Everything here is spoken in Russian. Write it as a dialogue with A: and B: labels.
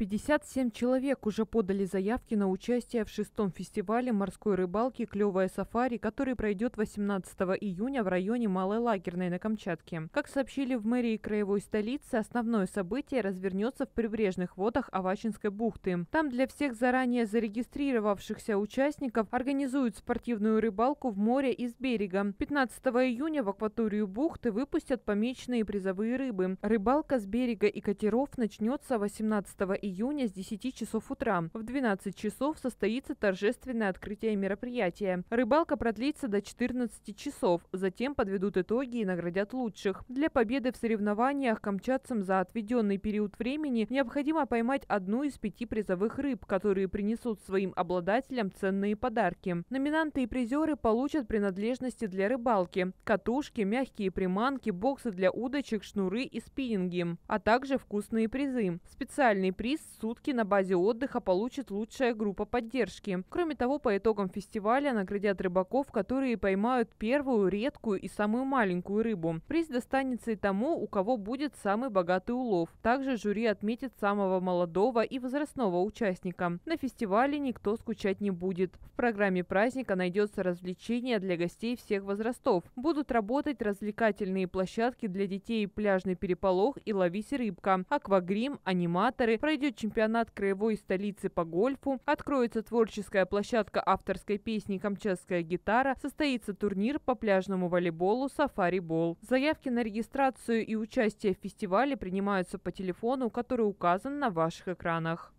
A: 57 человек уже подали заявки на участие в шестом фестивале морской рыбалки «Клевая сафари», который пройдет 18 июня в районе Малой Лагерной на Камчатке. Как сообщили в мэрии краевой столицы, основное событие развернется в прибрежных водах Авачинской бухты. Там для всех заранее зарегистрировавшихся участников организуют спортивную рыбалку в море и с берега. 15 июня в акваторию бухты выпустят помеченные призовые рыбы. Рыбалка с берега и катеров начнется 18 июня июня с 10 часов утра. В 12 часов состоится торжественное открытие мероприятия. Рыбалка продлится до 14 часов, затем подведут итоги и наградят лучших. Для победы в соревнованиях камчатцам за отведенный период времени необходимо поймать одну из пяти призовых рыб, которые принесут своим обладателям ценные подарки. Номинанты и призеры получат принадлежности для рыбалки – катушки, мягкие приманки, боксы для удочек, шнуры и спиннинги, а также вкусные призы. Специальный приз приз «Сутки на базе отдыха» получит лучшая группа поддержки. Кроме того, по итогам фестиваля наградят рыбаков, которые поймают первую, редкую и самую маленькую рыбу. Приз достанется и тому, у кого будет самый богатый улов. Также жюри отметит самого молодого и возрастного участника. На фестивале никто скучать не будет. В программе праздника найдется развлечение для гостей всех возрастов. Будут работать развлекательные площадки для детей, пляжный переполох и ловись рыбка, аквагрим, аниматоры. Пройдет пройдет чемпионат краевой столицы по гольфу, откроется творческая площадка авторской песни «Камчатская гитара», состоится турнир по пляжному волейболу «Сафари-бол». Заявки на регистрацию и участие в фестивале принимаются по телефону, который указан на ваших экранах.